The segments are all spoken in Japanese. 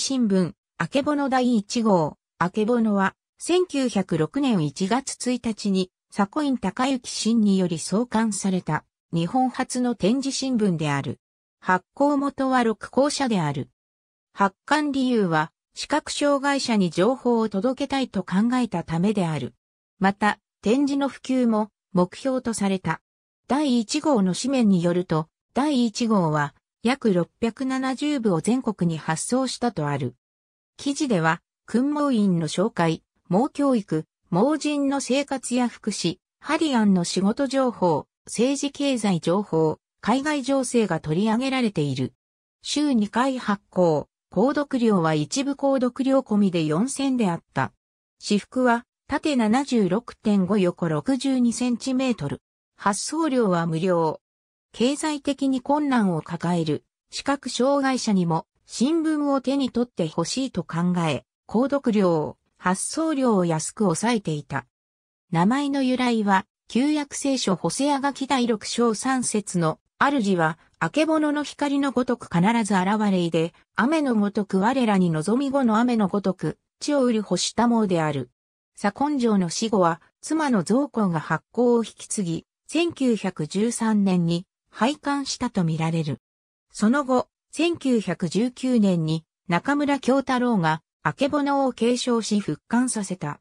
新聞、あけぼの第1号、あけぼのは、1906年1月1日に、佐古院隆行新により創刊された、日本初の展示新聞である。発行元は六校舎である。発刊理由は、視覚障害者に情報を届けたいと考えたためである。また、展示の普及も目標とされた。第1号の紙面によると、第1号は約670部を全国に発送したとある。記事では、訓盲院の紹介、猛教育、盲人の生活や福祉、ハリアンの仕事情報、政治経済情報、海外情勢が取り上げられている。週2回発行、購読料は一部購読料込みで4000であった。私服は縦76.5横62センチメートル。発送料は無料。経済的に困難を抱える視覚障害者にも新聞を手に取ってほしいと考え、購読料を発送料を安く抑えていた。名前の由来は、旧約聖書ホセア書き第6章3節の主は、明けぼのの光のごとく必ず現れいで、雨のごとく我らに望み後の雨のごとく、地を売る星多毛である。左根城の死後は、妻の造庫が発行を引き継ぎ、1913年に廃刊したとみられる。その後、1919年に中村京太郎が、あけぼのを継承し復刊させた。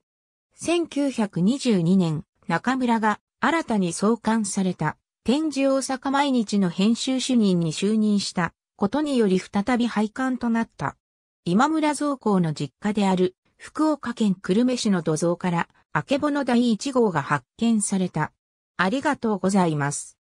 1922年、中村が新たに創刊された展示大阪毎日の編集主任に就任したことにより再び廃刊となった。今村造校の実家である福岡県久留米市の土蔵からあけぼの第1号が発見された。ありがとうございます。